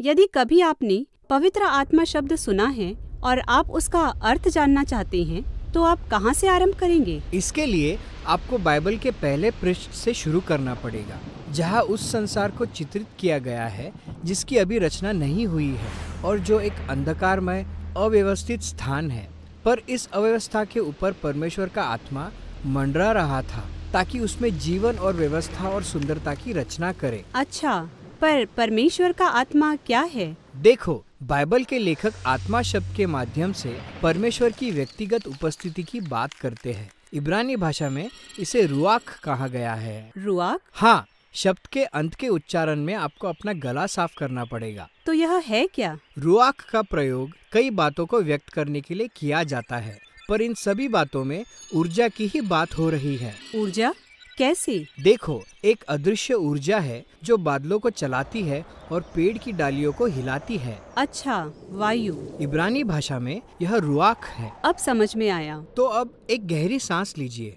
यदि कभी आपने पवित्र आत्मा शब्द सुना है और आप उसका अर्थ जानना चाहते हैं तो आप कहाँ से आरंभ करेंगे इसके लिए आपको बाइबल के पहले पृष्ठ से शुरू करना पड़ेगा जहाँ उस संसार को चित्रित किया गया है जिसकी अभी रचना नहीं हुई है और जो एक अंधकारमय अव्यवस्थित स्थान है पर इस अव्यवस्था के ऊपर परमेश्वर का आत्मा मंडरा रहा था ताकि उसमें जीवन और व्यवस्था और सुंदरता की रचना करे अच्छा पर परमेश्वर का आत्मा क्या है देखो बाइबल के लेखक आत्मा शब्द के माध्यम से परमेश्वर की व्यक्तिगत उपस्थिति की बात करते हैं इब्रानी भाषा में इसे रुआख कहा गया है रुआख हाँ शब्द के अंत के उच्चारण में आपको अपना गला साफ करना पड़ेगा तो यह है क्या रुआख का प्रयोग कई बातों को व्यक्त करने के लिए किया जाता है पर इन सभी बातों में ऊर्जा की ही बात हो रही है ऊर्जा कैसे देखो एक अदृश्य ऊर्जा है जो बादलों को चलाती है और पेड़ की डालियों को हिलाती है अच्छा वायु इब्रानी भाषा में यह रुआख है अब समझ में आया तो अब एक गहरी सांस लीजिए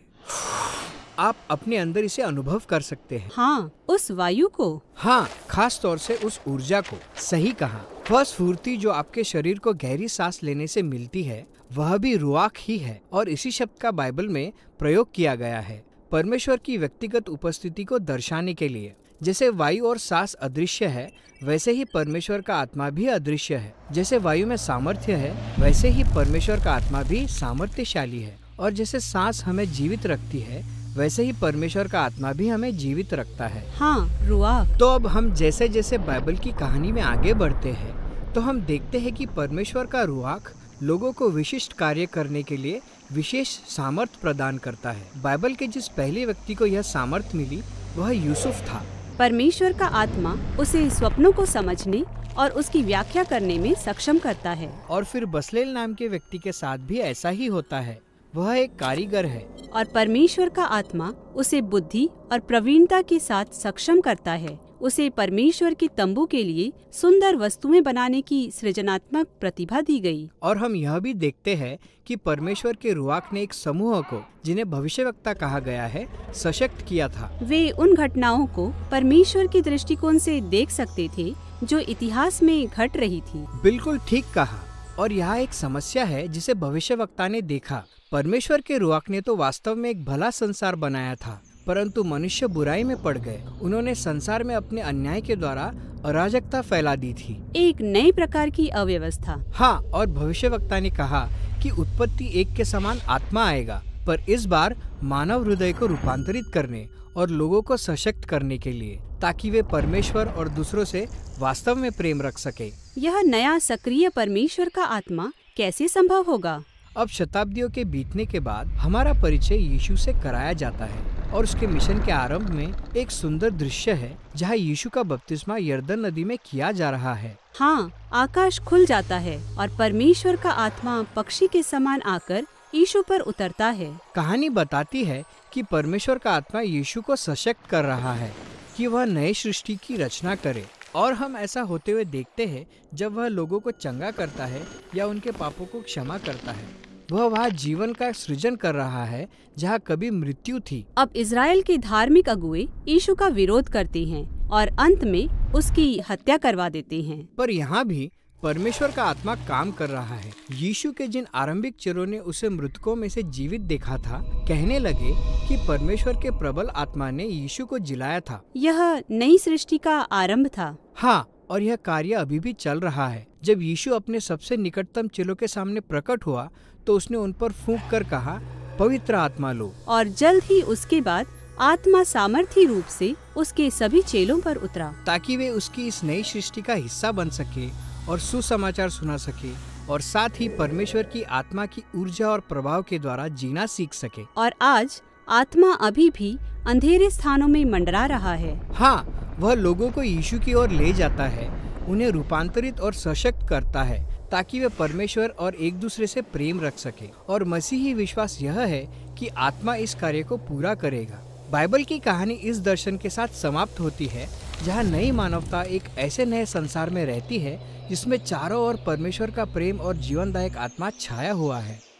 आप अपने अंदर इसे अनुभव कर सकते हैं हाँ उस वायु को हाँ खास तौर से उस ऊर्जा को सही कहा वह स्फूर्ति जो आपके शरीर को गहरी सांस लेने से मिलती है वह भी रुआख ही है और इसी शब्द का बाइबल में प्रयोग किया गया है परमेश्वर की व्यक्तिगत उपस्थिति को दर्शाने के लिए जैसे वायु और सांस अदृश्य है वैसे ही परमेश्वर का आत्मा भी अदृश्य है जैसे वायु में सामर्थ्य है वैसे ही परमेश्वर का आत्मा भी सामर्थ्यशाली है और जैसे सांस हमें जीवित रखती है वैसे ही परमेश्वर का आत्मा भी हमें जीवित रखता है हाँ रुआ तो अब हम जैसे जैसे बाइबल की कहानी में आगे बढ़ते हैं तो हम देखते हैं कि परमेश्वर का रुआख लोगों को विशिष्ट कार्य करने के लिए विशेष सामर्थ्य प्रदान करता है बाइबल के जिस पहले व्यक्ति को यह सामर्थ्य मिली वह यूसुफ था परमेश्वर का आत्मा उसे स्वप्नों को समझने और उसकी व्याख्या करने में सक्षम करता है और फिर बसलेल नाम के व्यक्ति के साथ भी ऐसा ही होता है वह एक कारीगर है और परमेश्वर का आत्मा उसे बुद्धि और प्रवीणता के साथ सक्षम करता है उसे परमेश्वर के तंबू के लिए सुंदर वस्तुएं बनाने की सृजनात्मक प्रतिभा दी गई और हम यह भी देखते हैं कि परमेश्वर के रुआक ने एक समूह को जिन्हें भविष्यवक्ता कहा गया है सशक्त किया था वे उन घटनाओं को परमेश्वर के दृष्टिकोण से देख सकते थे जो इतिहास में घट रही थी बिल्कुल ठीक कहा और यह एक समस्या है जिसे भविष्यवक्ता ने देखा परमेश्वर के रुआक ने तो वास्तव में एक भला संसार बनाया था परंतु मनुष्य बुराई में पड़ गए उन्होंने संसार में अपने अन्याय के द्वारा अराजकता फैला दी थी एक नई प्रकार की अव्यवस्था हाँ और भविष्य ने कहा कि उत्पत्ति एक के समान आत्मा आएगा पर इस बार मानव हृदय को रूपांतरित करने और लोगों को सशक्त करने के लिए ताकि वे परमेश्वर और दूसरों से वास्तव में प्रेम रख सके यह नया सक्रिय परमेश्वर का आत्मा कैसे संभव होगा अब शताब्दियों के बीतने के बाद हमारा परिचय यीशु से कराया जाता है और उसके मिशन के आरंभ में एक सुंदर दृश्य है जहाँ यीशु का बपतिस्मा यर्दन नदी में किया जा रहा है हाँ आकाश खुल जाता है और परमेश्वर का आत्मा पक्षी के समान आकर यीशु पर उतरता है कहानी बताती है कि परमेश्वर का आत्मा यीशु को सशक्त कर रहा है कि वह नए सृष्टि की रचना करे और हम ऐसा होते हुए देखते हैं जब वह लोगों को चंगा करता है या उनके पापों को क्षमा करता है वह वहाँ जीवन का सृजन कर रहा है जहाँ कभी मृत्यु थी अब इसराइल की धार्मिक अगुए यीशु का विरोध करते हैं और अंत में उसकी हत्या करवा देते हैं पर यहाँ भी परमेश्वर का आत्मा काम कर रहा है यीशु के जिन आरंभिक चरों ने उसे मृतकों में से जीवित देखा था कहने लगे कि परमेश्वर के प्रबल आत्मा ने यीशु को जिलाया था यह नई सृष्टि का आरंभ था हाँ और यह कार्य अभी भी चल रहा है जब यीशु अपने सबसे निकटतम चेलों के सामने प्रकट हुआ तो उसने उन पर फूंक कर कहा पवित्र आत्मा लो और जल्द ही उसके बाद आत्मा सामर्थ्य रूप से उसके सभी चेलों पर उतरा ताकि वे उसकी इस नई सृष्टि का हिस्सा बन सके और सुसमाचार सुना सके और साथ ही परमेश्वर की आत्मा की ऊर्जा और प्रभाव के द्वारा जीना सीख सके और आज आत्मा अभी भी अंधेरे स्थानों में मंडरा रहा है हाँ वह लोगों को यीशु की ओर ले जाता है उन्हें रूपांतरित और सशक्त करता है ताकि वे परमेश्वर और एक दूसरे से प्रेम रख सके और मसीही विश्वास यह है कि आत्मा इस कार्य को पूरा करेगा बाइबल की कहानी इस दर्शन के साथ समाप्त होती है जहाँ नई मानवता एक ऐसे नए संसार में रहती है जिसमें चारों ओर परमेश्वर का प्रेम और जीवनदायक आत्मा छाया हुआ है